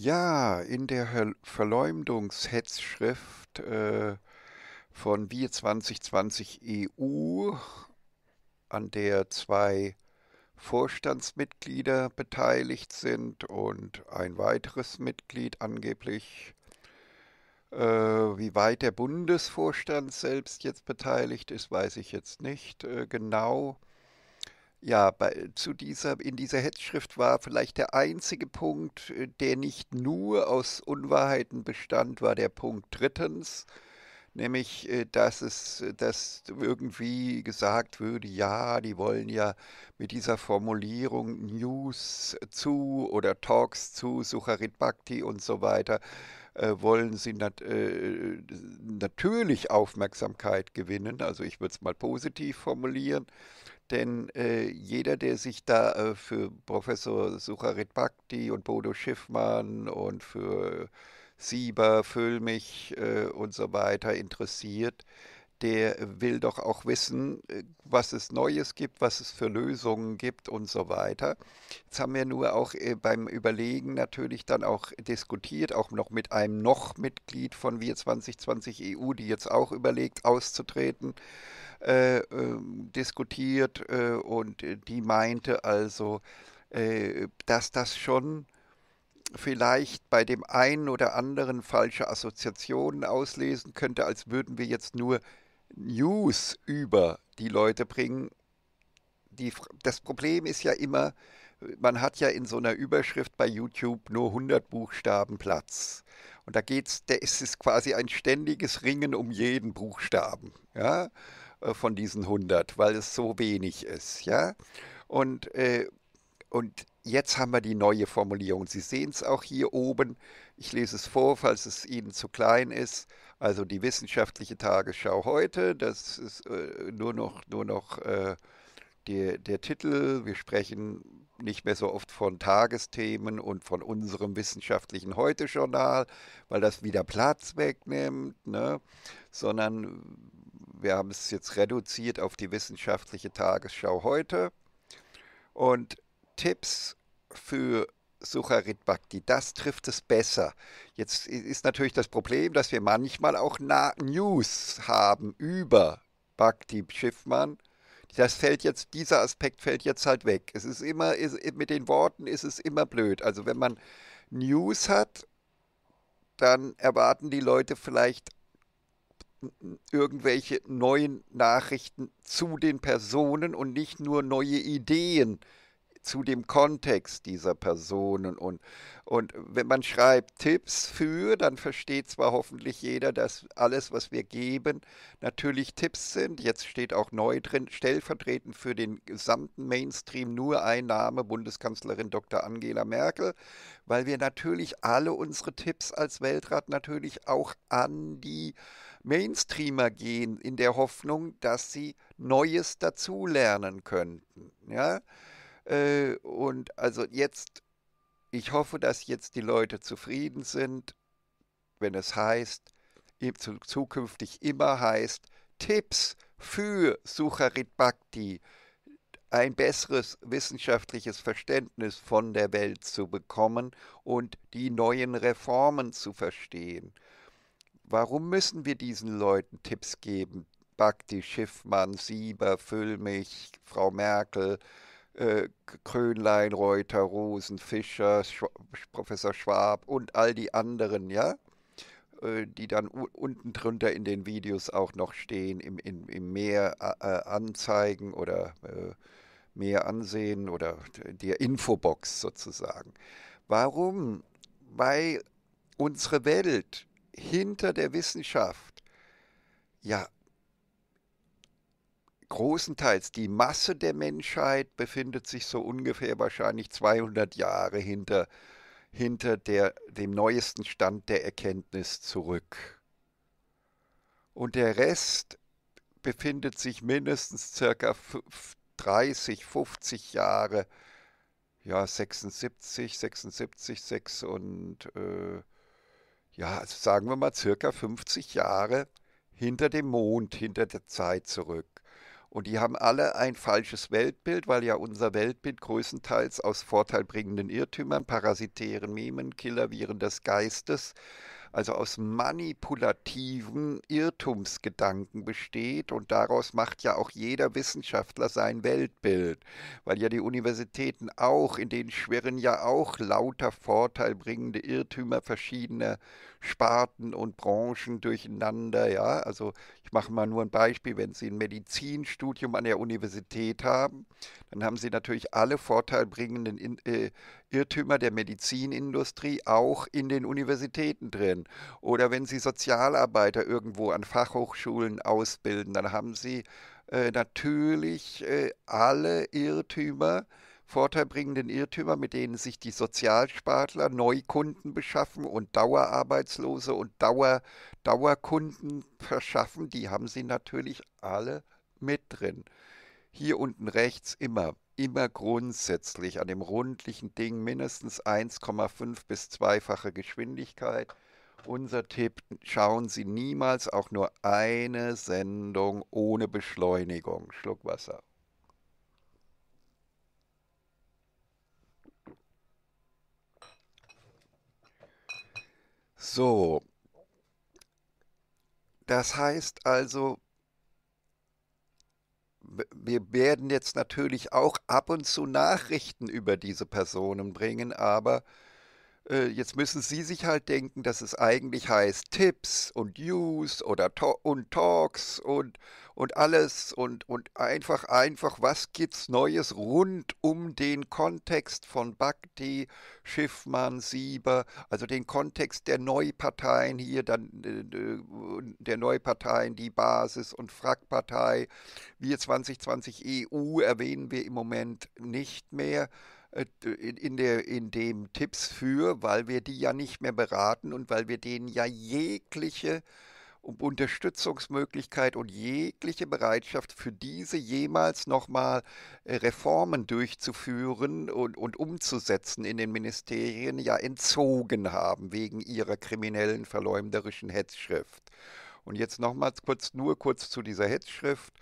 Ja, in der Verleumdungshetzschrift äh, von Wir 2020 EU, an der zwei Vorstandsmitglieder beteiligt sind und ein weiteres Mitglied angeblich, äh, wie weit der Bundesvorstand selbst jetzt beteiligt ist, weiß ich jetzt nicht äh, genau. Ja, bei, zu dieser, in dieser Hetzschrift war vielleicht der einzige Punkt, äh, der nicht nur aus Unwahrheiten bestand, war der Punkt drittens, nämlich, äh, dass es, äh, dass irgendwie gesagt würde, ja, die wollen ja mit dieser Formulierung News zu oder Talks zu Sucharit Bhakti und so weiter äh, wollen sie nat äh, natürlich Aufmerksamkeit gewinnen. Also ich würde es mal positiv formulieren. Denn äh, jeder, der sich da für Professor Sucharit Bhakti und Bodo Schiffmann und für Sieber, Füllmich und so weiter interessiert, der will doch auch wissen, äh, was es Neues gibt, was es für Lösungen gibt und so weiter. Jetzt haben wir nur auch äh, beim Überlegen natürlich dann auch diskutiert, auch noch mit einem noch Mitglied von Wir 2020 EU, die jetzt auch überlegt, auszutreten, äh, äh, diskutiert äh, und die meinte also, äh, dass das schon vielleicht bei dem einen oder anderen falsche Assoziationen auslesen könnte, als würden wir jetzt nur News über die Leute bringen. Die, das Problem ist ja immer, man hat ja in so einer Überschrift bei YouTube nur 100 Buchstaben Platz. Und da geht's, da ist es quasi ein ständiges Ringen um jeden Buchstaben, ja, äh, von diesen 100, weil es so wenig ist, ja. Und, äh, und jetzt haben wir die neue Formulierung. Sie sehen es auch hier oben. Ich lese es vor, falls es Ihnen zu klein ist. Also die wissenschaftliche Tagesschau heute, das ist äh, nur noch, nur noch äh, die, der Titel. Wir sprechen nicht mehr so oft von Tagesthemen und von unserem wissenschaftlichen Heute-Journal, weil das wieder Platz wegnimmt, ne? sondern wir haben es jetzt reduziert auf die wissenschaftliche Tagesschau heute. Und Tipps für Sucharit Bhakti, das trifft es besser. Jetzt ist natürlich das Problem, dass wir manchmal auch News haben über Bhakti Schiffmann. Das fällt jetzt, dieser Aspekt fällt jetzt halt weg. Es ist immer, ist, mit den Worten ist es immer blöd. Also wenn man News hat, dann erwarten die Leute vielleicht irgendwelche neuen Nachrichten zu den Personen und nicht nur neue Ideen zu dem Kontext dieser Personen. Und, und wenn man schreibt Tipps für, dann versteht zwar hoffentlich jeder, dass alles, was wir geben, natürlich Tipps sind. Jetzt steht auch neu drin, stellvertretend für den gesamten Mainstream nur ein Name, Bundeskanzlerin Dr. Angela Merkel, weil wir natürlich alle unsere Tipps als Weltrat natürlich auch an die Mainstreamer gehen, in der Hoffnung, dass sie Neues dazulernen könnten. Ja? Äh, und also jetzt, ich hoffe, dass jetzt die Leute zufrieden sind, wenn es heißt, zukünftig immer heißt, Tipps für Sucharit Bhakti, ein besseres wissenschaftliches Verständnis von der Welt zu bekommen und die neuen Reformen zu verstehen. Warum müssen wir diesen Leuten Tipps geben? Bhakti Schiffmann, Sieber, Füllmich, Frau Merkel, äh, Krönlein, Reuter, Rosen, Fischer, Schwab, Professor Schwab und all die anderen, ja, äh, die dann unten drunter in den Videos auch noch stehen, im, im, im Meer äh, anzeigen oder äh, mehr ansehen oder der Infobox sozusagen. Warum? Weil unsere Welt hinter der Wissenschaft ja großenteils die Masse der Menschheit befindet sich so ungefähr wahrscheinlich 200 Jahre hinter, hinter der, dem neuesten Stand der Erkenntnis zurück. Und der Rest befindet sich mindestens circa 30, 50 Jahre, ja 76, 76, 6 und äh, ja, also sagen wir mal circa 50 Jahre hinter dem Mond, hinter der Zeit zurück. Und die haben alle ein falsches Weltbild, weil ja unser Weltbild größtenteils aus vorteilbringenden Irrtümern, parasitären Mimen, Killerviren des Geistes, also aus manipulativen Irrtumsgedanken besteht und daraus macht ja auch jeder Wissenschaftler sein Weltbild, weil ja die Universitäten auch, in denen schwirren ja auch lauter vorteilbringende Irrtümer verschiedener Sparten und Branchen durcheinander, ja, also ich mache mal nur ein Beispiel, wenn Sie ein Medizinstudium an der Universität haben, dann haben Sie natürlich alle vorteilbringenden in, äh, Irrtümer der Medizinindustrie auch in den Universitäten drin. Oder wenn Sie Sozialarbeiter irgendwo an Fachhochschulen ausbilden, dann haben Sie äh, natürlich äh, alle Irrtümer, vorteilbringenden Irrtümer, mit denen sich die Sozialspartler Neukunden beschaffen und Dauerarbeitslose und Dauer, Dauerkunden verschaffen, die haben sie natürlich alle mit drin. Hier unten rechts immer immer grundsätzlich an dem rundlichen Ding mindestens 1,5 bis zweifache Geschwindigkeit. Unser Tipp, schauen Sie niemals auch nur eine Sendung ohne Beschleunigung. Schluck Wasser. So, das heißt also, wir werden jetzt natürlich auch ab und zu Nachrichten über diese Personen bringen, aber äh, jetzt müssen Sie sich halt denken, dass es eigentlich heißt Tipps und News oder und Talks und und alles und, und einfach, einfach, was gibt's Neues rund um den Kontext von Bhakti, Schiffmann, Sieber, also den Kontext der Neuparteien hier, dann äh, äh, der Neuparteien, die Basis und Frackpartei. Wir 2020 EU erwähnen wir im Moment nicht mehr äh, in, der, in dem Tipps für, weil wir die ja nicht mehr beraten und weil wir denen ja jegliche um Unterstützungsmöglichkeit und jegliche Bereitschaft für diese jemals nochmal äh, Reformen durchzuführen und, und umzusetzen in den Ministerien ja entzogen haben wegen ihrer kriminellen verleumderischen Hetzschrift. Und jetzt nochmals kurz, nur kurz zu dieser Hetzschrift.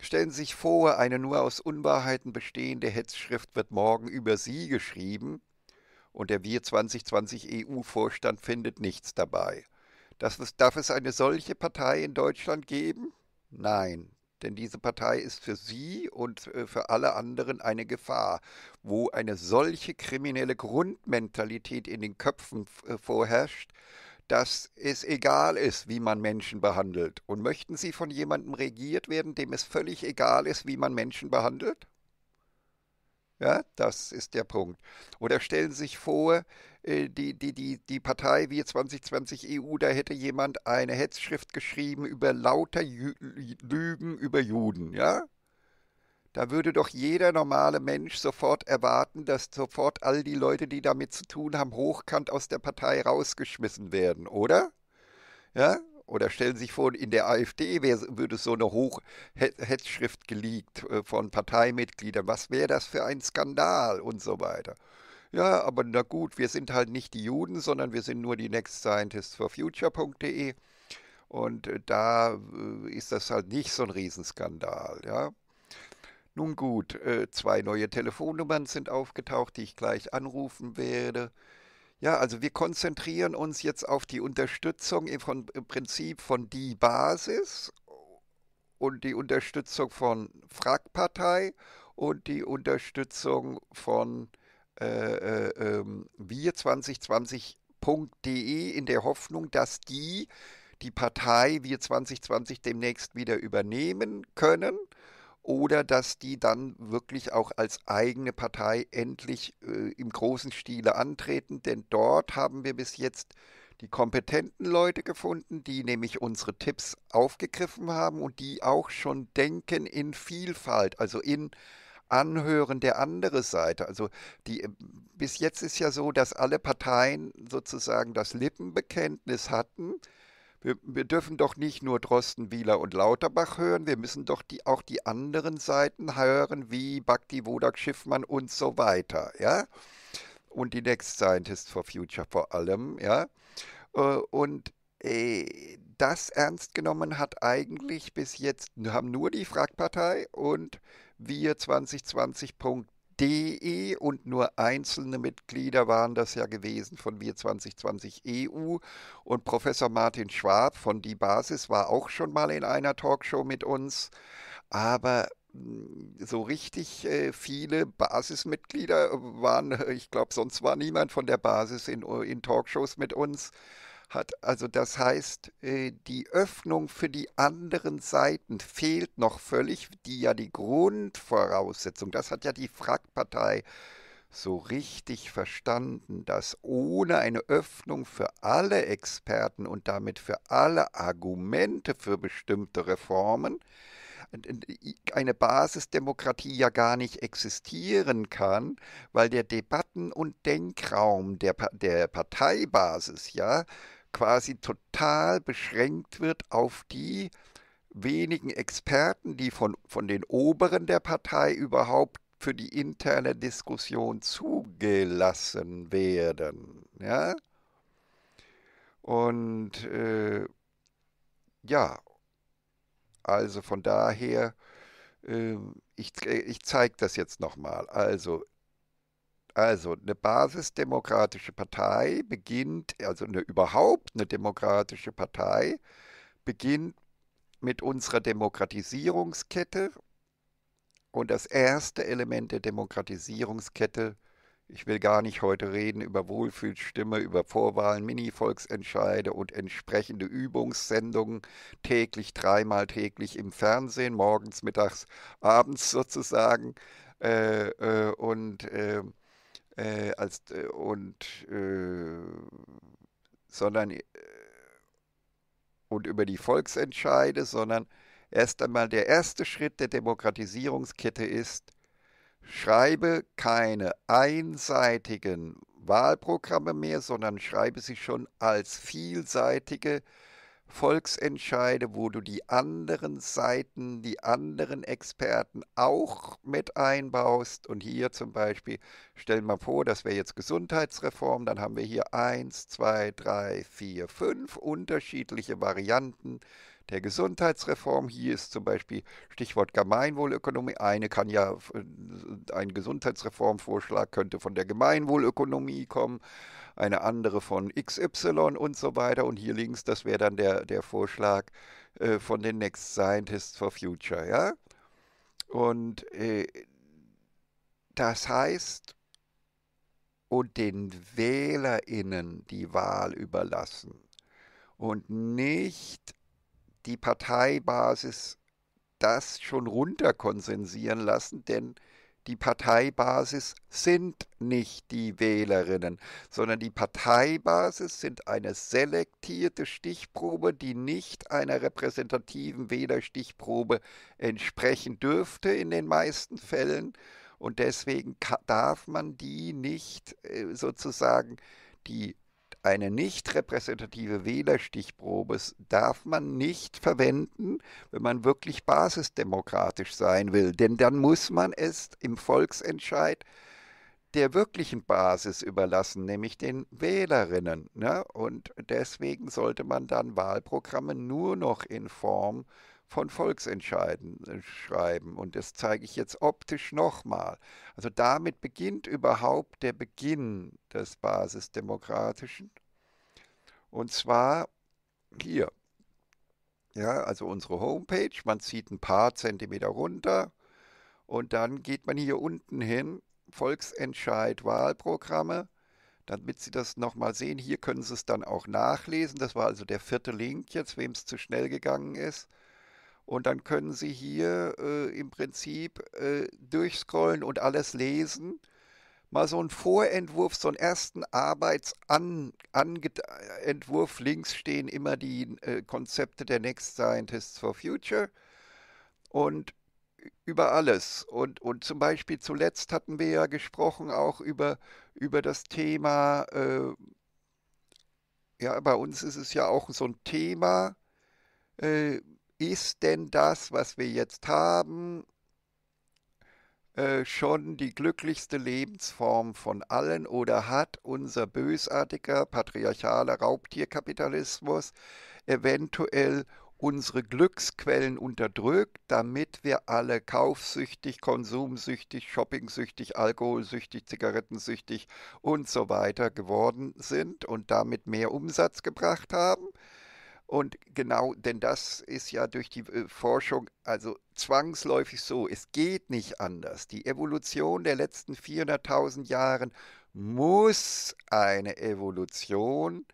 Stellen Sie sich vor, eine nur aus Unwahrheiten bestehende Hetzschrift wird morgen über Sie geschrieben und der Wir 2020 EU-Vorstand findet nichts dabei. Dass darf es eine solche Partei in Deutschland geben? Nein, denn diese Partei ist für sie und äh, für alle anderen eine Gefahr. Wo eine solche kriminelle Grundmentalität in den Köpfen äh, vorherrscht, dass es egal ist, wie man Menschen behandelt. Und möchten Sie von jemandem regiert werden, dem es völlig egal ist, wie man Menschen behandelt? Ja, das ist der Punkt. Oder stellen Sie sich vor, äh, die, die, die, die Partei Wir 2020 EU, da hätte jemand eine Hetzschrift geschrieben über lauter Jü Lügen über Juden, ja? Da würde doch jeder normale Mensch sofort erwarten, dass sofort all die Leute, die damit zu tun haben, hochkant aus der Partei rausgeschmissen werden, oder? Ja? Oder stellen Sie sich vor, in der AfD würde so eine Hochhetzschrift geleakt äh, von Parteimitgliedern. Was wäre das für ein Skandal und so weiter? Ja, aber na gut, wir sind halt nicht die Juden, sondern wir sind nur die Next Scientists for Future.de. Und äh, da äh, ist das halt nicht so ein Riesenskandal, ja. Nun gut, äh, zwei neue Telefonnummern sind aufgetaucht, die ich gleich anrufen werde. Ja, also wir konzentrieren uns jetzt auf die Unterstützung von, im Prinzip von die Basis und die Unterstützung von Fragpartei und die Unterstützung von äh, äh, ähm, wir2020.de in der Hoffnung, dass die die Partei Wir 2020 demnächst wieder übernehmen können oder dass die dann wirklich auch als eigene Partei endlich äh, im großen Stile antreten. Denn dort haben wir bis jetzt die kompetenten Leute gefunden, die nämlich unsere Tipps aufgegriffen haben und die auch schon denken in Vielfalt, also in äh, Anhören der anderen Seite. Also die, äh, bis jetzt ist ja so, dass alle Parteien sozusagen das Lippenbekenntnis hatten. Wir, wir dürfen doch nicht nur Drosten, Wieler und Lauterbach hören, wir müssen doch die, auch die anderen Seiten hören, wie Bhakti, Wodak, Schiffmann und so weiter. Ja? Und die Next Scientists for Future vor allem. Ja? Äh, und äh, das ernst genommen hat eigentlich bis jetzt, haben nur die Fragpartei und wir2020.de und nur einzelne Mitglieder waren das ja gewesen von Wir2020 EU. Und Professor Martin Schwab von Die Basis war auch schon mal in einer Talkshow mit uns. Aber hm, so richtig äh, viele Basismitglieder waren, äh, ich glaube, sonst war niemand von der Basis in, äh, in Talkshows mit uns hat. Also das heißt, äh, die Öffnung für die anderen Seiten fehlt noch völlig, die ja die Grundvoraussetzung, das hat ja die Fraktpartei so richtig verstanden, dass ohne eine Öffnung für alle Experten und damit für alle Argumente für bestimmte Reformen eine Basisdemokratie ja gar nicht existieren kann, weil der Debatten- und Denkraum der, der Parteibasis ja quasi total beschränkt wird auf die wenigen Experten, die von, von den Oberen der Partei überhaupt für die interne Diskussion zugelassen werden. Ja? Und äh, ja, also von daher, äh, ich, ich zeige das jetzt nochmal. Also also eine basisdemokratische Partei beginnt, also eine, überhaupt eine demokratische Partei beginnt mit unserer Demokratisierungskette. Und das erste Element der Demokratisierungskette, ich will gar nicht heute reden über Wohlfühlstimme, über Vorwahlen, Mini-Volksentscheide und entsprechende Übungssendungen täglich, dreimal täglich im Fernsehen, morgens, mittags, abends sozusagen. Äh, äh, und äh, äh, als, äh, und, äh, sondern, äh, und über die Volksentscheide, sondern erst einmal der erste Schritt der Demokratisierungskette ist, schreibe keine einseitigen Wahlprogramme mehr, sondern schreibe sie schon als vielseitige Volksentscheide, wo du die anderen Seiten, die anderen Experten auch mit einbaust. Und hier zum Beispiel, stellen wir mal vor, das wäre jetzt Gesundheitsreform, dann haben wir hier 1, 2, 3, 4, 5 unterschiedliche Varianten der Gesundheitsreform. Hier ist zum Beispiel Stichwort Gemeinwohlökonomie. Eine kann ja, äh, ein Gesundheitsreformvorschlag könnte von der Gemeinwohlökonomie kommen eine andere von XY und so weiter. Und hier links, das wäre dann der, der Vorschlag äh, von den Next Scientists for Future, ja. Und äh, das heißt, und den WählerInnen die Wahl überlassen und nicht die Parteibasis das schon runterkonsensieren lassen, denn die Parteibasis sind nicht die Wählerinnen, sondern die Parteibasis sind eine selektierte Stichprobe, die nicht einer repräsentativen Wählerstichprobe entsprechen dürfte in den meisten Fällen. Und deswegen darf man die nicht äh, sozusagen die eine nicht repräsentative Wählerstichprobe darf man nicht verwenden, wenn man wirklich basisdemokratisch sein will. Denn dann muss man es im Volksentscheid der wirklichen Basis überlassen, nämlich den Wählerinnen. Ne? Und deswegen sollte man dann Wahlprogramme nur noch in Form äh, von Volksentscheiden äh, schreiben. Und das zeige ich jetzt optisch nochmal. Also damit beginnt überhaupt der Beginn des Basisdemokratischen. Und zwar hier. Ja, also unsere Homepage, man zieht ein paar Zentimeter runter und dann geht man hier unten hin, Volksentscheid, Wahlprogramme, damit Sie das nochmal sehen. Hier können Sie es dann auch nachlesen. Das war also der vierte Link jetzt, wem es zu schnell gegangen ist. Und dann können Sie hier äh, im Prinzip äh, durchscrollen und alles lesen. Mal so einen Vorentwurf, so einen ersten Arbeitsentwurf. Links stehen immer die äh, Konzepte der Next Scientists for Future. Und über alles. Und, und zum Beispiel zuletzt hatten wir ja gesprochen auch über, über das Thema, äh, ja, bei uns ist es ja auch so ein Thema, äh, ist denn das, was wir jetzt haben, äh, schon die glücklichste Lebensform von allen oder hat unser bösartiger patriarchaler Raubtierkapitalismus eventuell unsere Glücksquellen unterdrückt, damit wir alle kaufsüchtig, konsumsüchtig, shoppingsüchtig, alkoholsüchtig, zigarettensüchtig und so weiter geworden sind und damit mehr Umsatz gebracht haben? Und genau, denn das ist ja durch die äh, Forschung also zwangsläufig so. Es geht nicht anders. Die Evolution der letzten 400.000 Jahren muss eine Evolution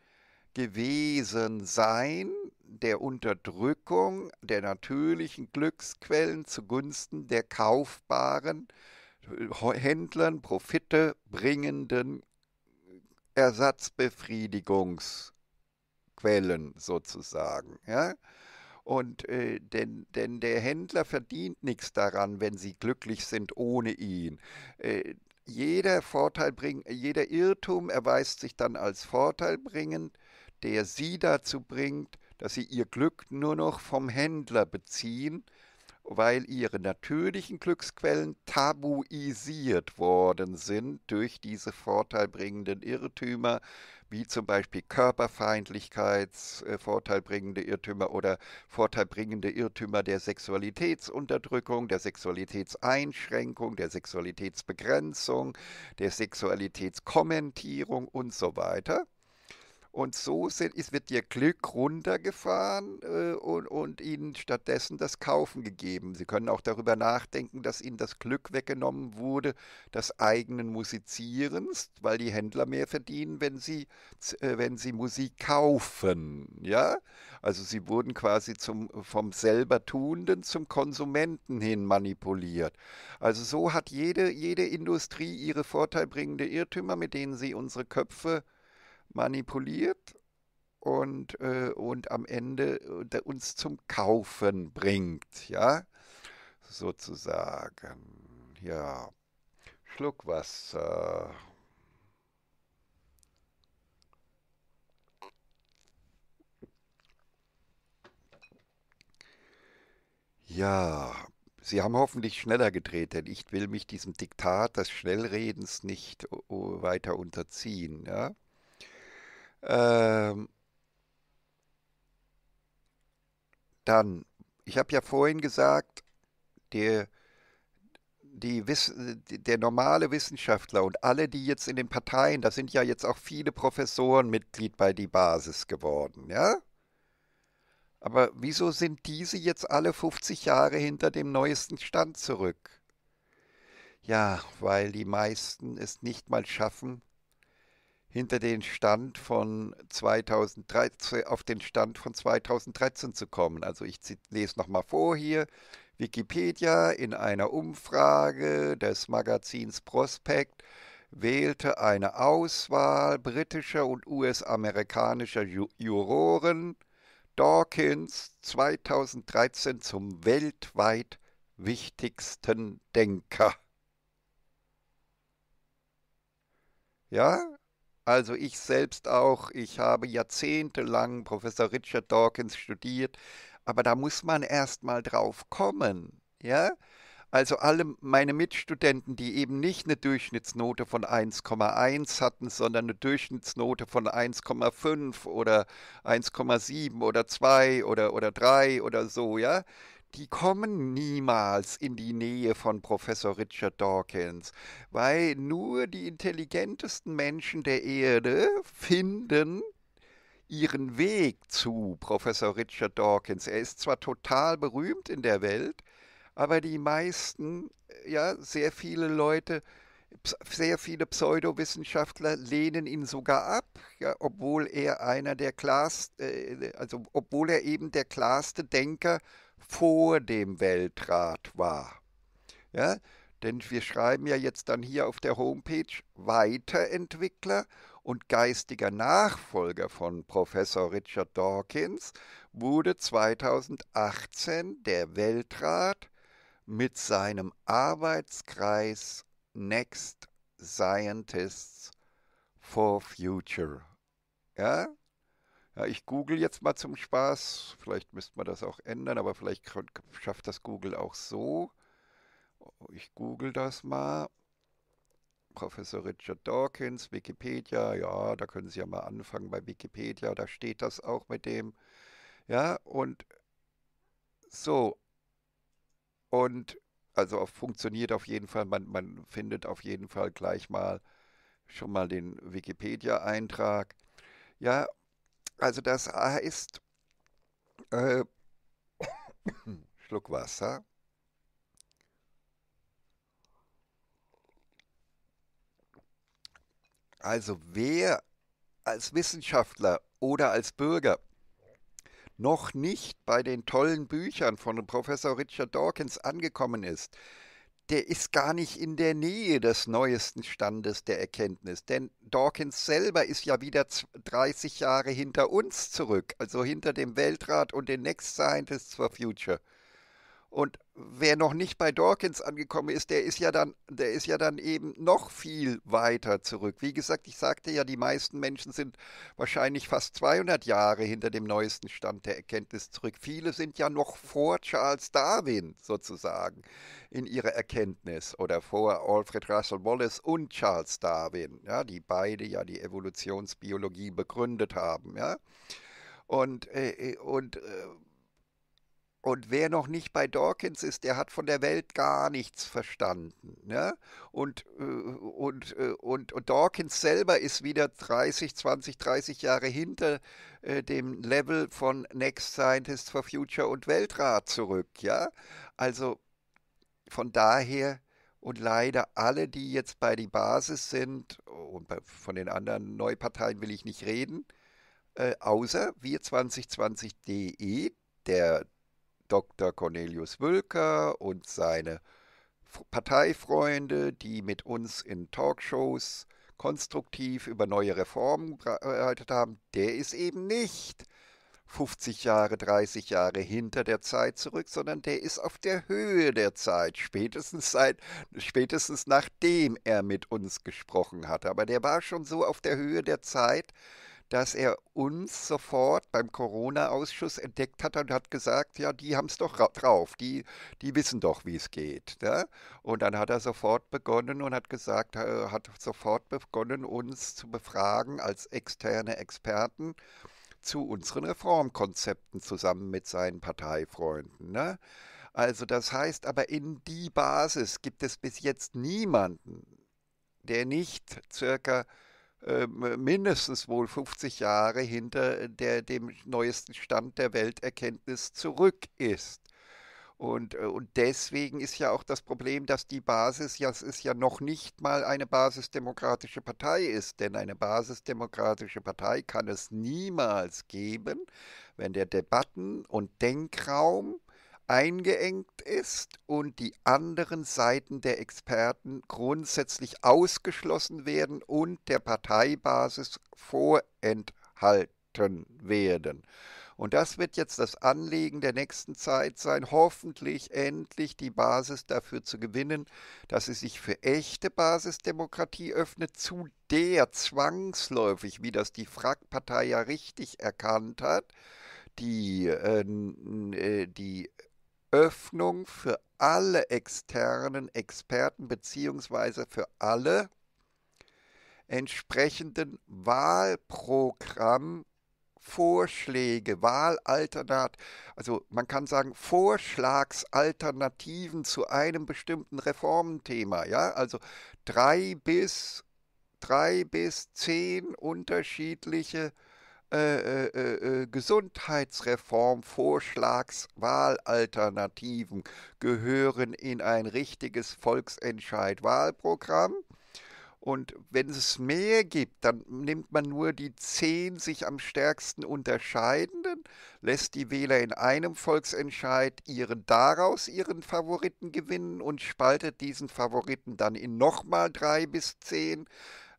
gewesen sein der Unterdrückung der natürlichen Glücksquellen zugunsten der kaufbaren, äh, Händlern Profite bringenden Ersatzbefriedigungs Quellen sozusagen. Ja? Und äh, denn, denn der Händler verdient nichts daran, wenn sie glücklich sind ohne ihn. Äh, jeder Vorteil bring, jeder Irrtum erweist sich dann als Vorteil bringend, der sie dazu bringt, dass sie ihr Glück nur noch vom Händler beziehen, weil ihre natürlichen Glücksquellen tabuisiert worden sind durch diese vorteilbringenden Irrtümer, wie zum Beispiel Körperfeindlichkeitsvorteilbringende äh, Irrtümer oder vorteilbringende Irrtümer der Sexualitätsunterdrückung, der Sexualitätseinschränkung, der Sexualitätsbegrenzung, der Sexualitätskommentierung und so weiter. Und so sind, ist, wird ihr Glück runtergefahren äh, und, und, ihnen stattdessen das Kaufen gegeben. Sie können auch darüber nachdenken, dass ihnen das Glück weggenommen wurde, des eigenen Musizierens, weil die Händler mehr verdienen, wenn sie, äh, wenn sie Musik kaufen. Ja? Also sie wurden quasi zum, vom Selbertuenden zum Konsumenten hin manipuliert. Also so hat jede, jede Industrie ihre vorteilbringende Irrtümer, mit denen sie unsere Köpfe äh, manipuliert und, äh, und am Ende äh, uns zum Kaufen bringt, ja, sozusagen. Ja, Schluck Wasser. Ja, Sie haben hoffentlich schneller gedreht, denn ich will mich diesem Diktat des Schnellredens nicht äh, weiter unterziehen. Ja? Ähm, dann, ich habe ja vorhin gesagt, der, die Wiss der normale Wissenschaftler und alle, die jetzt in den Parteien, da sind ja jetzt auch viele Professoren Mitglied bei die Basis geworden, ja? Aber wieso sind diese jetzt alle 50 Jahre hinter dem neuesten Stand zurück? Ja, weil die meisten es nicht mal schaffen, hinter den Stand von 2013, auf den Stand von 2013 zu kommen. Also ich lese nochmal vor hier. Wikipedia in einer Umfrage des Magazins Prospekt wählte eine Auswahl britischer und US-amerikanischer Juroren Dawkins 2013 zum weltweit wichtigsten Denker. Ja, also ich selbst auch, ich habe jahrzehntelang Professor Richard Dawkins studiert, aber da muss man erst mal drauf kommen, ja? Also alle meine Mitstudenten, die eben nicht eine Durchschnittsnote von 1,1 hatten, sondern eine Durchschnittsnote von 1,5 oder 1,7 oder 2 oder, oder 3 oder so, ja, die kommen niemals in die Nähe von Professor Richard Dawkins, weil nur die intelligentesten Menschen der Erde finden ihren Weg zu Professor Richard Dawkins. Er ist zwar total berühmt in der Welt, aber die meisten, ja, sehr viele Leute, sehr viele Pseudowissenschaftler lehnen ihn sogar ab, ja, obwohl er einer der klarsten, äh, also obwohl er eben der klarste Denker ist vor dem Weltrat war. Ja, denn wir schreiben ja jetzt dann hier auf der Homepage Weiterentwickler und geistiger Nachfolger von Professor Richard Dawkins wurde 2018 der Weltrat mit seinem Arbeitskreis Next Scientists for Future. Ja? Ja, ich google jetzt mal zum Spaß. Vielleicht müsste man das auch ändern, aber vielleicht schafft das Google auch so. Oh, ich google das mal. Professor Richard Dawkins, Wikipedia, ja, da können Sie ja mal anfangen bei Wikipedia, da steht das auch mit dem. Ja, und so. Und also auf, funktioniert auf jeden Fall, man, man findet auf jeden Fall gleich mal schon mal den Wikipedia-Eintrag. Ja, also das heißt, äh, Schluck Wasser. Also wer als Wissenschaftler oder als Bürger noch nicht bei den tollen Büchern von Professor Richard Dawkins angekommen ist, der ist gar nicht in der Nähe des neuesten Standes der Erkenntnis. Denn Dawkins selber ist ja wieder 30 Jahre hinter uns zurück, also hinter dem Weltrat und den Next Scientists for Future. Und wer noch nicht bei Dawkins angekommen ist, der ist ja dann, der ist ja dann eben noch viel weiter zurück. Wie gesagt, ich sagte ja, die meisten Menschen sind wahrscheinlich fast 200 Jahre hinter dem neuesten Stand der Erkenntnis zurück. Viele sind ja noch vor Charles Darwin sozusagen in ihrer Erkenntnis oder vor Alfred Russell Wallace und Charles Darwin, ja, die beide ja die Evolutionsbiologie begründet haben, ja. Und, äh, äh und äh, und wer noch nicht bei Dawkins ist, der hat von der Welt gar nichts verstanden. Ne? Und, äh, und, äh, und, und Dawkins selber ist wieder 30, 20, 30 Jahre hinter äh, dem Level von Next Scientist for Future und Weltrat zurück. Ja? Also von daher und leider alle, die jetzt bei die Basis sind, und von den anderen Neuparteien will ich nicht reden, außer wir 2020.de, der Dr. Cornelius Wülker und seine Parteifreunde, die mit uns in Talkshows konstruktiv über neue Reformen bereitet haben, der ist eben nicht 50 Jahre, 30 Jahre hinter der Zeit zurück, sondern der ist auf der Höhe der Zeit, spätestens, seit, spätestens nachdem er mit uns gesprochen hat. Aber der war schon so auf der Höhe der Zeit, dass er uns sofort beim Corona-Ausschuss entdeckt hat und hat gesagt, ja, die haben es doch drauf, die, die wissen doch, wie es geht. Ne? Und dann hat er sofort begonnen und hat gesagt, äh, hat sofort begonnen, uns zu befragen als externe Experten zu unseren Reformkonzepten zusammen mit seinen Parteifreunden. Ne? Also das heißt aber, in die Basis gibt es bis jetzt niemanden, der nicht circa ähm, mindestens wohl 50 Jahre hinter äh, der, dem neuesten Stand der Welterkenntnis zurück ist. Und, äh, und deswegen ist ja auch das Problem, dass die Basis, ja, es ist ja noch nicht mal eine basisdemokratische Partei ist, denn eine basisdemokratische Partei kann es niemals geben, wenn der Debatten- und Denkraum eingeengt ist und die anderen Seiten der Experten grundsätzlich ausgeschlossen werden und der Parteibasis vorenthalten werden. Und das wird jetzt das Anliegen der nächsten Zeit sein, hoffentlich endlich die Basis dafür zu gewinnen, dass sie sich für echte Basisdemokratie öffnet, zu der zwangsläufig, wie das die Frack-Partei ja richtig erkannt hat, die, äh, äh die Öffnung für alle externen Experten beziehungsweise für alle entsprechenden Wahlprogrammvorschläge, Vorschläge, Wahlalternat, also man kann sagen Vorschlagsalternativen zu einem bestimmten Reformenthema, ja, also drei bis drei bis zehn unterschiedliche äh, äh, äh, äh Gesundheitsreform, Vorschlags, gehören in ein richtiges Volksentscheid-Wahlprogramm. Und wenn es mehr gibt, dann nimmt man nur die zehn sich am stärksten unterscheidenden, lässt die Wähler in einem Volksentscheid ihren daraus ihren Favoriten gewinnen und spaltet diesen Favoriten dann in nochmal drei bis zehn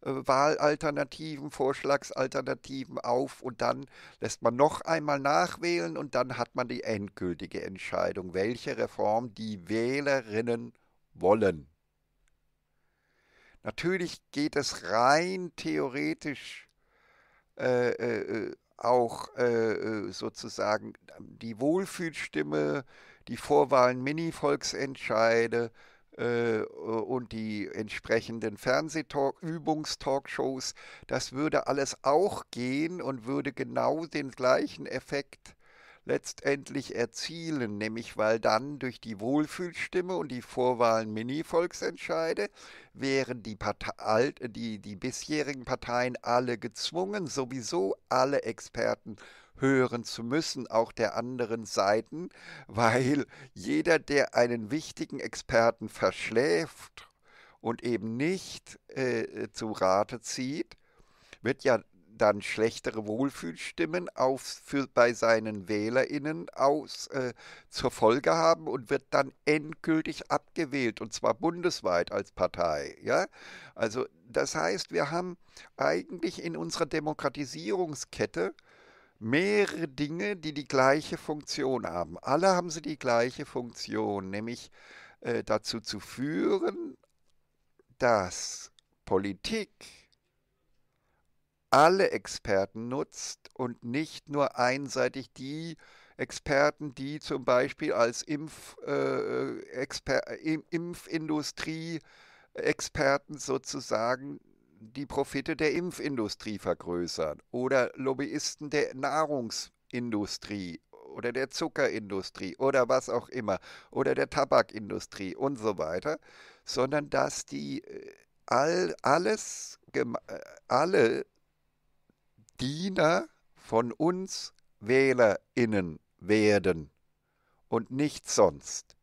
äh, Wahlalternativen, Vorschlagsalternativen auf und dann lässt man noch einmal nachwählen und dann hat man die endgültige Entscheidung, welche Reform die Wählerinnen wollen. Natürlich geht es rein theoretisch äh, äh, äh auch äh, äh, sozusagen die Wohlfühlstimme, die Vorwahlen, Mini-Volksentscheide, äh, äh, und die entsprechenden Fernsehtalk, Übungstalkshows, das würde alles auch gehen und würde genau den gleichen Effekt letztendlich erzielen, nämlich weil dann durch die Wohlfühlstimme und die Vorwahlen Mini-Volksentscheide wären die, die, die bisherigen Parteien alle gezwungen, sowieso alle Experten hören zu müssen, auch der anderen Seiten, weil jeder, der einen wichtigen Experten verschläft und eben nicht äh, zu Rate zieht, wird ja dann schlechtere Wohlfühlstimmen auf, für, bei seinen WählerInnen aus, äh, zur Folge haben und wird dann endgültig abgewählt und zwar bundesweit als Partei. Ja? Also, das heißt, wir haben eigentlich in unserer Demokratisierungskette mehrere Dinge, die die gleiche Funktion haben. Alle haben sie die gleiche Funktion, nämlich äh, dazu zu führen, dass Politik alle Experten nutzt und nicht nur einseitig die Experten, die zum Beispiel als Impf, äh, äh, äh Imp Impfindustrie Experten sozusagen die Profite der Impfindustrie vergrößern oder Lobbyisten der Nahrungsindustrie oder der Zuckerindustrie oder was auch immer oder der Tabakindustrie und so weiter, sondern dass die äh, all, alles, äh, alle Diener von uns WählerInnen werden und nichts sonst.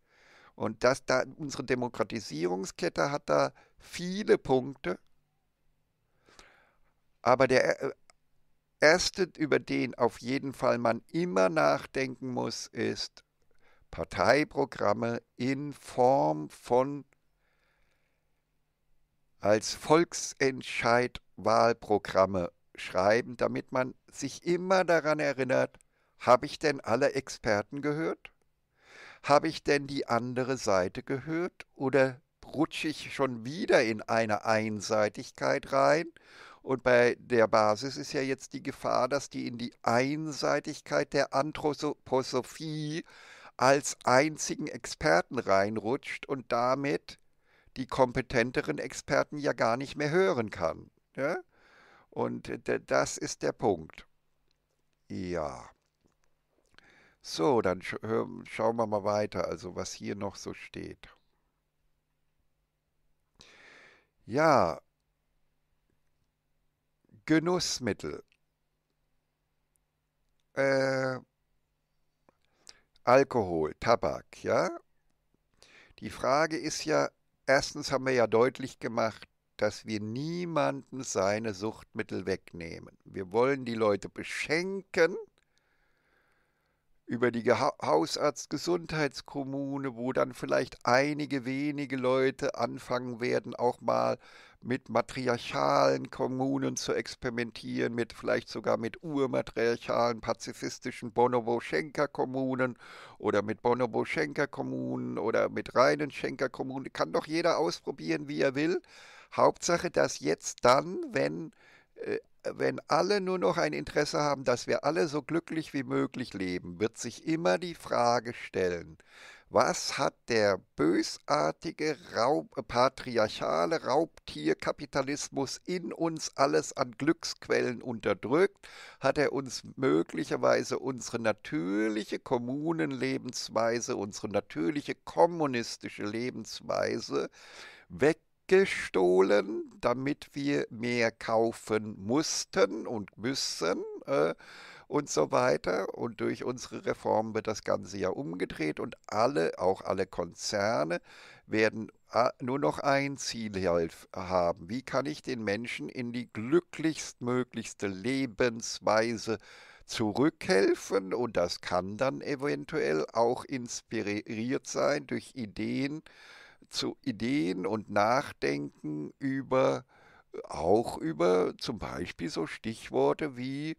Und dass da unsere Demokratisierungskette hat da viele Punkte, aber der äh, erste, über den auf jeden Fall man immer nachdenken muss, ist Parteiprogramme in Form von als Volksentscheid Wahlprogramme schreiben, damit man sich immer daran erinnert, habe ich denn alle Experten gehört? Habe ich denn die andere Seite gehört? Oder rutsche ich schon wieder in eine Einseitigkeit rein und bei der Basis ist ja jetzt die Gefahr, dass die in die Einseitigkeit der Anthroposophie als einzigen Experten reinrutscht und damit die kompetenteren Experten ja gar nicht mehr hören kann. Ja? Und äh, das ist der Punkt. Ja. So, dann sch schauen wir mal weiter, also was hier noch so steht. Ja, Genussmittel. Äh, Alkohol, Tabak, ja? Die Frage ist ja, erstens haben wir ja deutlich gemacht, dass wir niemanden seine Suchtmittel wegnehmen. Wir wollen die Leute beschenken über die Hausarztgesundheitskommune, wo dann vielleicht einige wenige Leute anfangen werden, auch mal mit matriarchalen Kommunen zu experimentieren, mit vielleicht sogar mit urmatriarchalen pazifistischen Bonobo-Schenker-Kommunen oder mit Bonobo-Schenker-Kommunen oder mit reinen Schenker-Kommunen. Kann doch jeder ausprobieren, wie er will. Hauptsache, dass jetzt dann, wenn, äh, wenn alle nur noch ein Interesse haben, dass wir alle so glücklich wie möglich leben, wird sich immer die Frage stellen, was hat der bösartige, Raub, äh, patriarchale Raubtierkapitalismus in uns alles an Glücksquellen unterdrückt? Hat er uns möglicherweise unsere natürliche Kommunenlebensweise, unsere natürliche kommunistische Lebensweise weg gestohlen, damit wir mehr kaufen mussten und müssen. Äh, und so weiter. Und durch unsere Reformen wird das Ganze ja umgedreht und alle, auch alle Konzerne, werden äh, nur noch ein Ziel haben. Wie kann ich den Menschen in die glücklichstmöglichste Lebensweise zurückhelfen? Und das kann dann eventuell auch inspiriert sein durch Ideen, zu Ideen und Nachdenken über äh, auch über zum Beispiel so Stichworte wie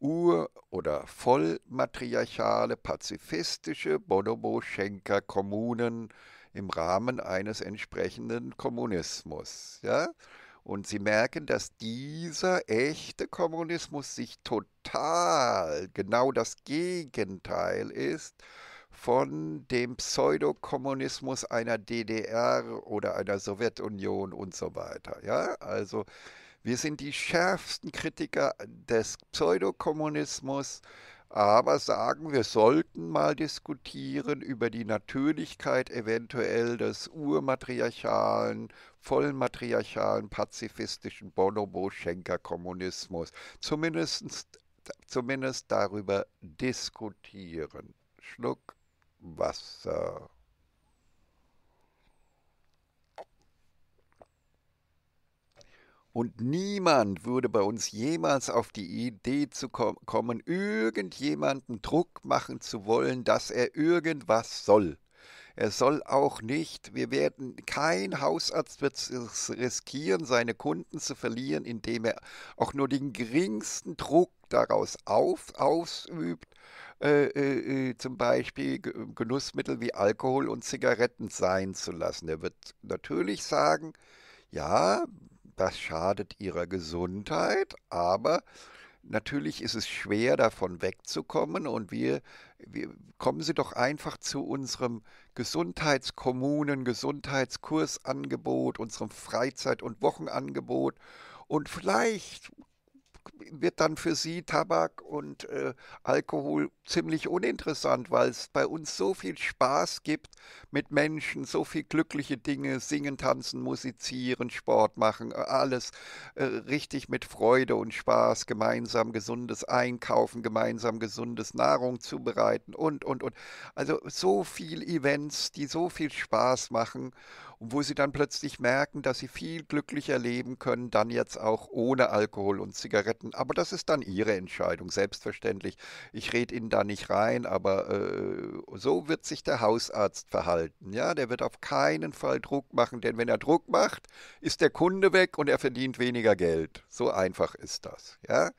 ur- oder vollmatriarchale pazifistische Bonobo-Schenker-Kommunen im Rahmen eines entsprechenden Kommunismus. Ja? Und sie merken, dass dieser echte Kommunismus sich total genau das Gegenteil ist von dem Pseudokommunismus einer DDR oder einer Sowjetunion und so weiter. Ja, also wir sind die schärfsten Kritiker des Pseudokommunismus, aber sagen, wir sollten mal diskutieren über die Natürlichkeit eventuell des urmatriarchalen, vollmatriarchalen, pazifistischen Bonobo-Schenker-Kommunismus. Zumindest, zumindest darüber diskutieren. Schluck Wasser. Und niemand würde bei uns jemals auf die Idee zu ko kommen, irgendjemanden Druck machen zu wollen, dass er irgendwas soll. Er soll auch nicht, wir werden, kein Hausarzt wird es riskieren, seine Kunden zu verlieren, indem er auch nur den geringsten Druck daraus auf, ausübt, äh, äh, äh zum Beispiel Genussmittel wie Alkohol und Zigaretten sein zu lassen. Er wird natürlich sagen, ja, das schadet ihrer Gesundheit, aber natürlich ist es schwer, davon wegzukommen. Und wir, wir, kommen Sie doch einfach zu unserem Gesundheitskommunen, Gesundheitskursangebot, unserem Freizeit- und Wochenangebot. Und vielleicht wird dann für sie Tabak und äh, Alkohol ziemlich uninteressant, weil es bei uns so viel Spaß gibt mit Menschen, so viel glückliche Dinge, singen, tanzen, musizieren, Sport machen, äh, alles äh, richtig mit Freude und Spaß, gemeinsam gesundes Einkaufen, gemeinsam gesundes Nahrung zubereiten und, und, und. Also so viel Events, die so viel Spaß machen und wo sie dann plötzlich merken, dass sie viel glücklicher leben können, dann jetzt auch ohne Alkohol und Zigaretten. Aber das ist dann ihre Entscheidung, selbstverständlich. Ich rede Ihnen da nicht rein, aber äh, so wird sich der Hausarzt verhalten. Ja, der wird auf keinen Fall Druck machen, denn wenn er Druck macht, ist der Kunde weg und er verdient weniger Geld. So einfach ist das. Ja.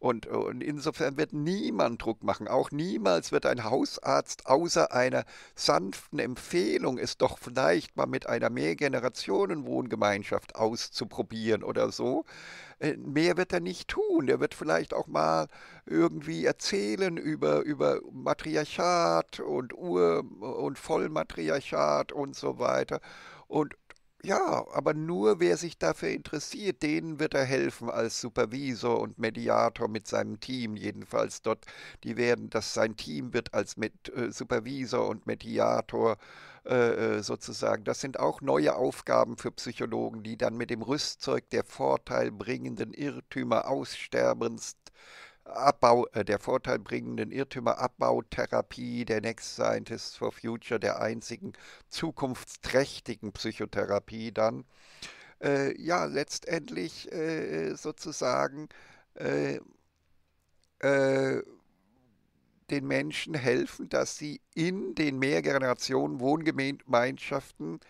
Und, und insofern wird niemand Druck machen. Auch niemals wird ein Hausarzt außer einer sanften Empfehlung es doch vielleicht mal mit einer Mehrgenerationenwohngemeinschaft auszuprobieren oder so. Äh, mehr wird er nicht tun. Er wird vielleicht auch mal irgendwie erzählen über, über Matriarchat und Ur- und Vollmatriarchat und so weiter. Und ja, aber nur wer sich dafür interessiert, denen wird er helfen als Supervisor und Mediator mit seinem Team jedenfalls dort. Die werden, dass sein Team wird als mit, äh, Supervisor und Mediator äh, äh, sozusagen. Das sind auch neue Aufgaben für Psychologen, die dann mit dem Rüstzeug der vorteilbringenden Irrtümer aussterbens Abbau, äh, der vorteilbringenden Irrtümerabbau-Therapie der Next Scientists for Future, der einzigen zukunftsträchtigen Psychotherapie dann, äh, ja, letztendlich äh, sozusagen äh, äh, den Menschen helfen, dass sie in den Mehrgenerationen Wohngemeinschaften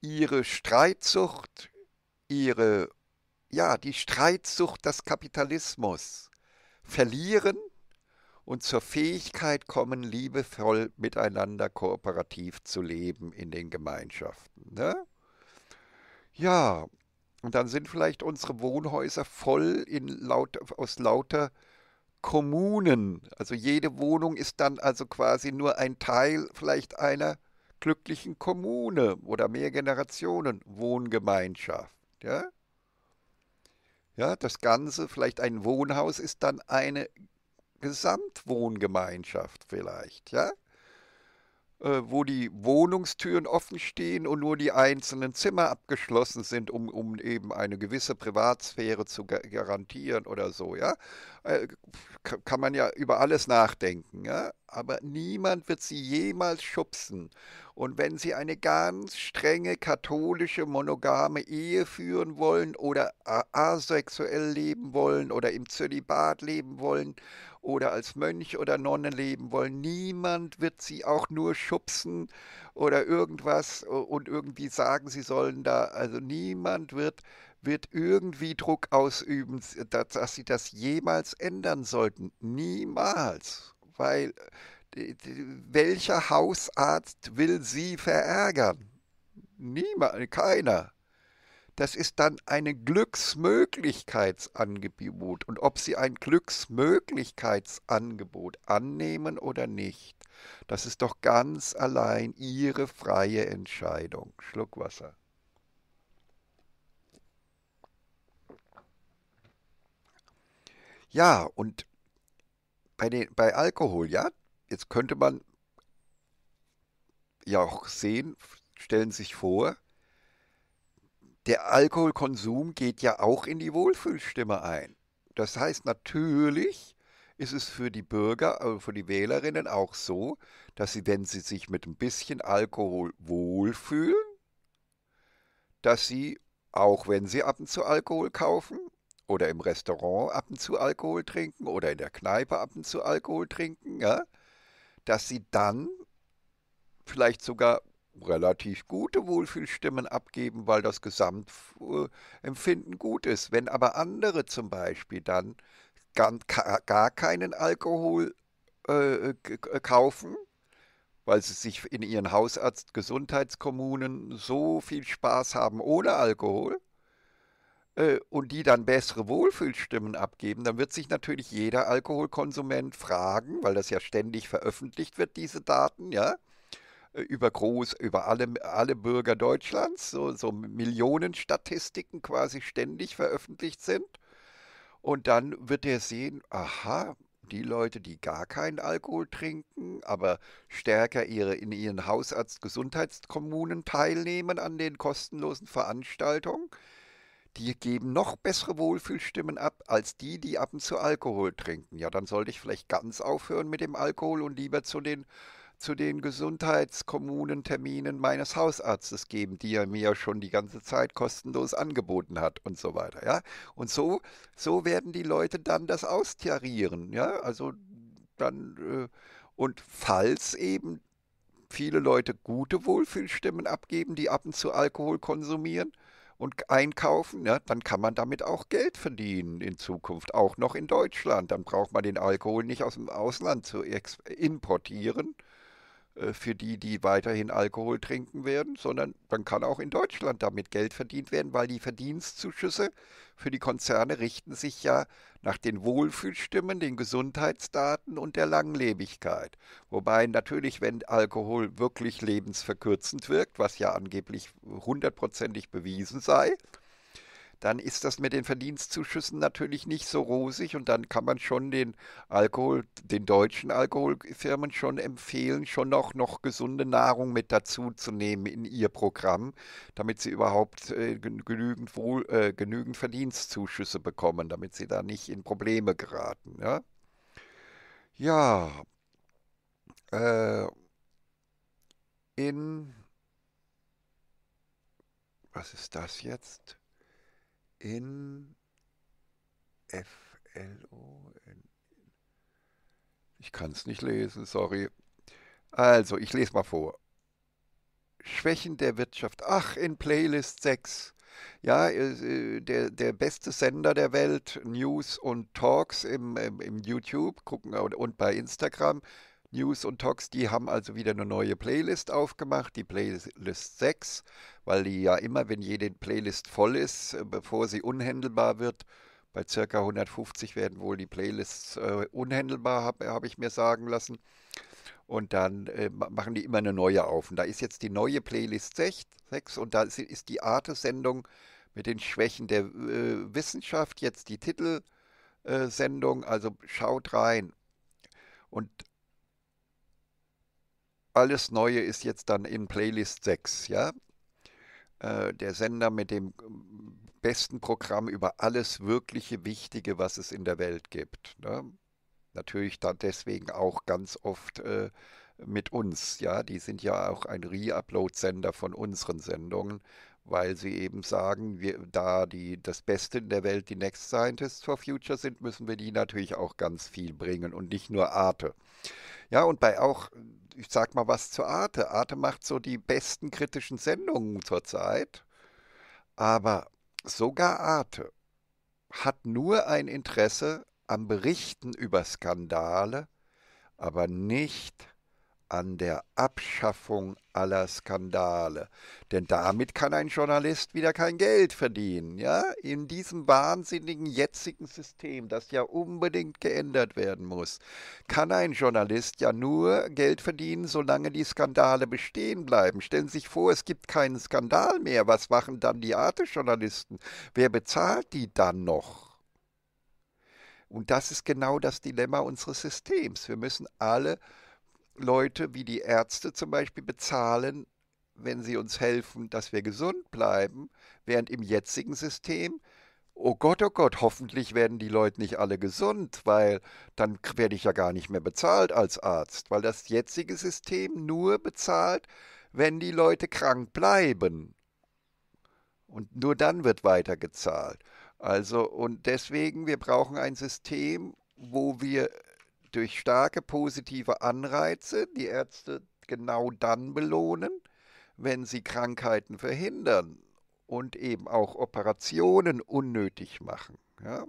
ihre Streitsucht, ihre, ja, die Streitsucht des Kapitalismus, verlieren und zur Fähigkeit kommen, liebevoll miteinander kooperativ zu leben in den Gemeinschaften. Ne? Ja, und dann sind vielleicht unsere Wohnhäuser voll laut, aus lauter Kommunen. Also jede Wohnung ist dann also quasi nur ein Teil vielleicht einer glücklichen Kommune oder mehr Generationen Wohngemeinschaft. Ja? Ja, das Ganze, vielleicht ein Wohnhaus ist dann eine Gesamtwohngemeinschaft vielleicht, ja. Äh, wo die Wohnungstüren offen stehen und nur die einzelnen Zimmer abgeschlossen sind, um, um eben eine gewisse Privatsphäre zu garantieren oder so, ja. Äh, kann man ja über alles nachdenken, ja. Aber niemand wird sie jemals schubsen. Und wenn sie eine ganz strenge katholische, monogame Ehe führen wollen oder asexuell leben wollen oder im Zölibat leben wollen oder als Mönch oder Nonne leben wollen. Niemand wird sie auch nur schubsen oder irgendwas und irgendwie sagen, sie sollen da, also niemand wird wird irgendwie Druck ausüben, dass, dass sie das jemals ändern sollten. Niemals. Weil welcher Hausarzt will sie verärgern? Niemand, keiner das ist dann ein Glücksmöglichkeitsangebot. Und ob Sie ein Glücksmöglichkeitsangebot annehmen oder nicht, das ist doch ganz allein Ihre freie Entscheidung. Schluck Wasser. Ja, und bei, den, bei Alkohol, ja, jetzt könnte man ja auch sehen, stellen sich vor, der Alkoholkonsum geht ja auch in die Wohlfühlstimme ein. Das heißt, natürlich ist es für die Bürger, also für die Wählerinnen auch so, dass sie, wenn sie sich mit ein bisschen Alkohol wohlfühlen, dass sie, auch wenn sie ab und zu Alkohol kaufen oder im Restaurant ab und zu Alkohol trinken oder in der Kneipe ab und zu Alkohol trinken, ja, dass sie dann vielleicht sogar relativ gute Wohlfühlstimmen abgeben, weil das Gesamtempfinden gut ist. Wenn aber andere zum Beispiel dann gar, keinen Alkohol äh, äh kaufen, weil sie sich in ihren Hausarzt Gesundheitskommunen so viel Spaß haben ohne Alkohol äh, und die dann bessere Wohlfühlstimmen abgeben, dann wird sich natürlich jeder Alkoholkonsument fragen, weil das ja ständig veröffentlicht wird, diese Daten, ja, übergroß über alle, alle Bürger Deutschlands, so, so Millionenstatistiken quasi ständig veröffentlicht sind. Und dann wird er sehen, aha, die Leute, die gar keinen Alkohol trinken, aber stärker ihre, in ihren Hausarzt-Gesundheitskommunen teilnehmen an den kostenlosen Veranstaltungen, die geben noch bessere Wohlfühlstimmen ab als die, die ab und zu Alkohol trinken. Ja, dann sollte ich vielleicht ganz aufhören mit dem Alkohol und lieber zu den zu den Gesundheitskommunenterminen meines Hausarztes geben, die er mir ja schon die ganze Zeit kostenlos angeboten hat und so weiter. Ja? Und so, so werden die Leute dann das austarieren. Ja? Also dann, äh, und falls eben viele Leute gute Wohlfühlstimmen abgeben, die ab und zu Alkohol konsumieren, und einkaufen, ja, dann kann man damit auch Geld verdienen in Zukunft, auch noch in Deutschland. Dann braucht man den Alkohol nicht aus dem Ausland zu importieren, äh, für die, die weiterhin Alkohol trinken werden, sondern dann kann auch in Deutschland damit Geld verdient werden, weil die Verdienstzuschüsse für die Konzerne richten sich ja nach den Wohlfühlstimmen, den Gesundheitsdaten und der Langlebigkeit. Wobei natürlich, wenn Alkohol wirklich lebensverkürzend wirkt, was ja angeblich hundertprozentig bewiesen sei, dann ist das mit den Verdienstzuschüssen natürlich nicht so rosig und dann kann man schon den Alkohol, den deutschen Alkoholfirmen schon empfehlen, schon noch, noch gesunde Nahrung mit dazu zu nehmen in ihr Programm, damit sie überhaupt äh, genügend, wohl, äh, genügend Verdienstzuschüsse bekommen, damit sie da nicht in Probleme geraten. Ja, ja äh, in was ist das jetzt? in FLO. Ich kann es nicht lesen, sorry. Also, ich lese mal vor. Schwächen der Wirtschaft. Ach, in Playlist 6. Ja, äh, der, der beste Sender der Welt, News und Talks im, im, im YouTube gucken und bei Instagram News und Talks, die haben also wieder eine neue Playlist aufgemacht, die Playlist 6, weil die ja immer, wenn jede Playlist voll ist, äh, bevor sie unhändelbar wird, bei ca. 150 werden wohl die Playlists äh, unhändelbar, habe hab ich mir sagen lassen. Und dann äh, machen die immer eine neue auf. Und da ist jetzt die neue Playlist 6, und da ist die Arte-Sendung mit den Schwächen der äh, Wissenschaft jetzt die Titelsendung. also schaut rein. Und alles Neue ist jetzt dann in Playlist 6, ja? Äh, der Sender mit dem äh, besten Programm über alles wirkliche Wichtige, was es in der Welt gibt. Ne? Natürlich dann deswegen auch ganz oft äh, mit uns, ja? Die sind ja auch ein Re-Upload-Sender von unseren Sendungen weil sie eben sagen, wir, da die, das Beste in der Welt die Next Scientists for Future sind, müssen wir die natürlich auch ganz viel bringen und nicht nur Arte. Ja, und bei auch, ich sag mal was zu Arte. Arte macht so die besten kritischen Sendungen zurzeit, aber sogar Arte hat nur ein Interesse am Berichten über Skandale, aber nicht an der Abschaffung aller Skandale. Denn damit kann ein Journalist wieder kein Geld verdienen, ja? In diesem wahnsinnigen jetzigen System, das ja unbedingt geändert werden muss, kann ein Journalist ja nur Geld verdienen, solange die Skandale bestehen bleiben. Stellen Sie sich vor, es gibt keinen Skandal mehr. Was machen dann die Arte-Journalisten? Wer bezahlt die dann noch? Und das ist genau das Dilemma unseres Systems. Wir müssen alle Leute wie die Ärzte zum Beispiel bezahlen, wenn sie uns helfen, dass wir gesund bleiben, während im jetzigen System, oh Gott, oh Gott, hoffentlich werden die Leute nicht alle gesund, weil dann werde ich ja gar nicht mehr bezahlt als Arzt, weil das jetzige System nur bezahlt, wenn die Leute krank bleiben. Und nur dann wird weiter gezahlt. Also, und deswegen, wir brauchen ein System, wo wir durch starke positive Anreize die Ärzte genau dann belohnen, wenn sie Krankheiten verhindern und eben auch Operationen unnötig machen. Ja,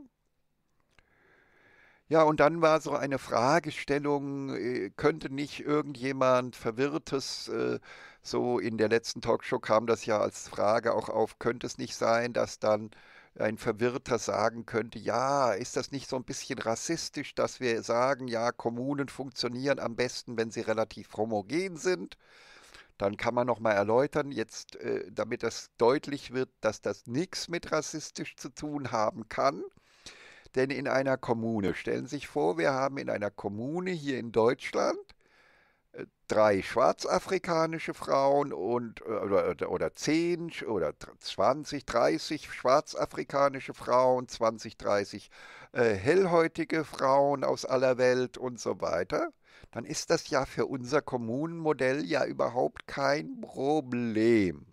ja und dann war so eine Fragestellung, äh, könnte nicht irgendjemand Verwirrtes, äh, so in der letzten Talkshow kam das ja als Frage auch auf, könnte es nicht sein, dass dann ein Verwirrter sagen könnte, ja, ist das nicht so ein bisschen rassistisch, dass wir sagen, ja, Kommunen funktionieren am besten, wenn sie relativ homogen sind? Dann kann man nochmal erläutern, jetzt, äh, damit das deutlich wird, dass das nichts mit rassistisch zu tun haben kann. Denn in einer Kommune, stellen Sie sich vor, wir haben in einer Kommune hier in Deutschland drei schwarzafrikanische Frauen und äh, oder, oder 10 oder 20, 30 schwarzafrikanische Frauen, 20, 30 äh, hellhäutige Frauen aus aller Welt und so weiter, dann ist das ja für unser Kommunenmodell ja überhaupt kein Problem.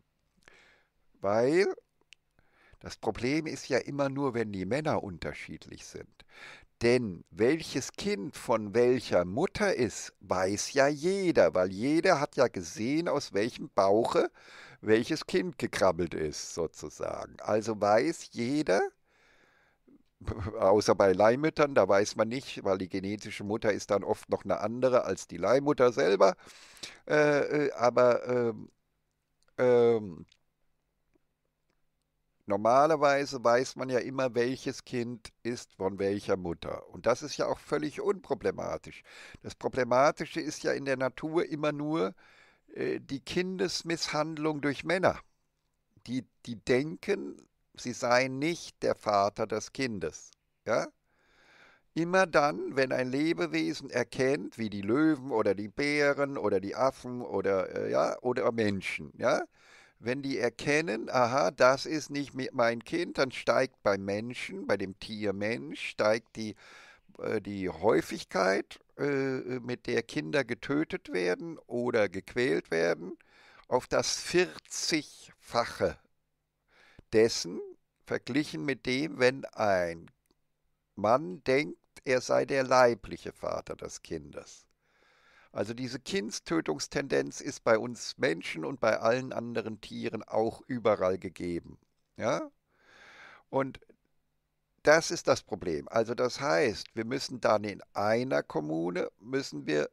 Weil das Problem ist ja immer nur, wenn die Männer unterschiedlich sind. Denn welches Kind von welcher Mutter ist, weiß ja jeder, weil jeder hat ja gesehen, aus welchem Bauche welches Kind gekrabbelt ist, sozusagen. Also weiß jeder, außer bei Leihmüttern, da weiß man nicht, weil die genetische Mutter ist dann oft noch eine andere als die Leihmutter selber. Äh, äh aber ähm, ähm, Normalerweise weiß man ja immer, welches Kind ist von welcher Mutter. Und das ist ja auch völlig unproblematisch. Das Problematische ist ja in der Natur immer nur äh, die Kindesmisshandlung durch Männer. Die, die denken, sie seien nicht der Vater des Kindes. Ja? Immer dann, wenn ein Lebewesen erkennt, wie die Löwen oder die Bären oder die Affen oder, äh, ja, oder Menschen, ja, wenn die erkennen, aha, das ist nicht mein Kind, dann steigt bei Menschen, bei dem Tier Mensch, steigt die, äh, die Häufigkeit, äh, äh, mit der Kinder getötet werden oder gequält werden, auf das 40-fache dessen verglichen mit dem, wenn ein Mann denkt, er sei der leibliche Vater des Kindes. Also diese Kindstötungstendenz ist bei uns Menschen und bei allen anderen Tieren auch überall gegeben. Ja? Und das ist das Problem. Also das heißt, wir müssen dann in einer Kommune, müssen wir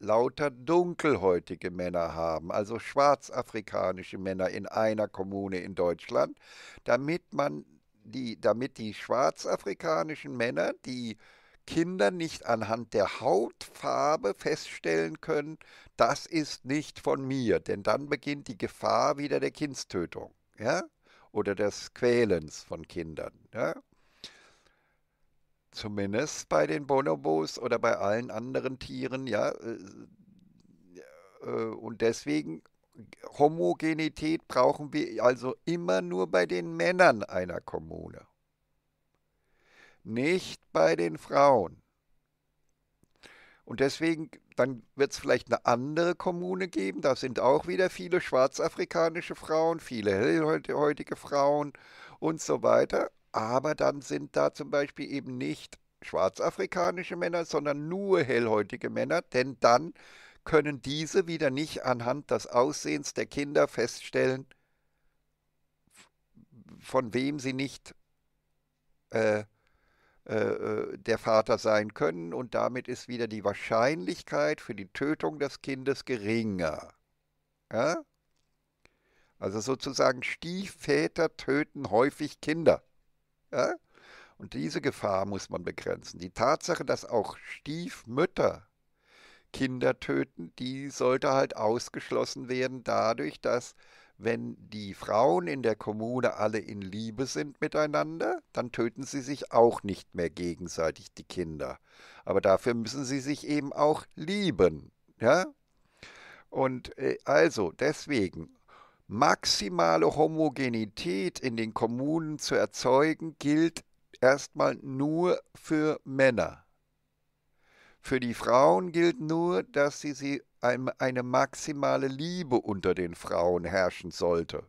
lauter dunkelhäutige Männer haben, also schwarzafrikanische Männer in einer Kommune in Deutschland, damit man die, damit die schwarzafrikanischen Männer, die Kinder nicht anhand der Hautfarbe feststellen können, das ist nicht von mir, denn dann beginnt die Gefahr wieder der Kindstötung ja? oder des Quälens von Kindern. Ja? Zumindest bei den Bonobos oder bei allen anderen Tieren, ja. Äh, äh, und deswegen Homogenität brauchen wir also immer nur bei den Männern einer Kommune nicht bei den Frauen. Und deswegen, dann wird es vielleicht eine andere Kommune geben. Da sind auch wieder viele schwarzafrikanische Frauen, viele hellhäutige Frauen und so weiter. Aber dann sind da zum Beispiel eben nicht schwarzafrikanische Männer, sondern nur hellhäutige Männer, denn dann können diese wieder nicht anhand des Aussehens der Kinder feststellen, von wem sie nicht äh, äh, äh, der Vater sein können und damit ist wieder die Wahrscheinlichkeit für die Tötung des Kindes geringer. Ja? Also sozusagen Stiefväter töten häufig Kinder. Ja? Und diese Gefahr muss man begrenzen. Die Tatsache, dass auch Stiefmütter Kinder töten, die sollte halt ausgeschlossen werden dadurch, dass wenn die Frauen in der Kommune alle in Liebe sind miteinander, dann töten sie sich auch nicht mehr gegenseitig die Kinder. Aber dafür müssen sie sich eben auch lieben. Ja? Und äh, also deswegen maximale Homogenität in den Kommunen zu erzeugen, gilt erstmal nur für Männer. Für die Frauen gilt nur, dass sie sie eine maximale Liebe unter den Frauen herrschen sollte.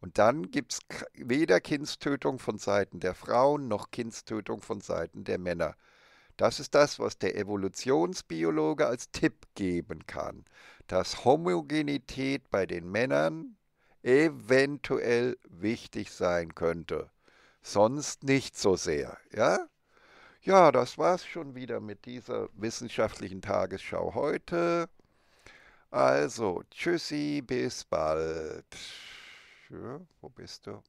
Und dann gibt es weder Kindstötung von Seiten der Frauen noch Kindstötung von Seiten der Männer. Das ist das, was der Evolutionsbiologe als Tipp geben kann, dass Homogenität bei den Männern eventuell wichtig sein könnte. Sonst nicht so sehr, ja? Ja, das war's schon wieder mit dieser wissenschaftlichen Tagesschau heute. Also, tschüssi, bis bald. Ja, wo bist du?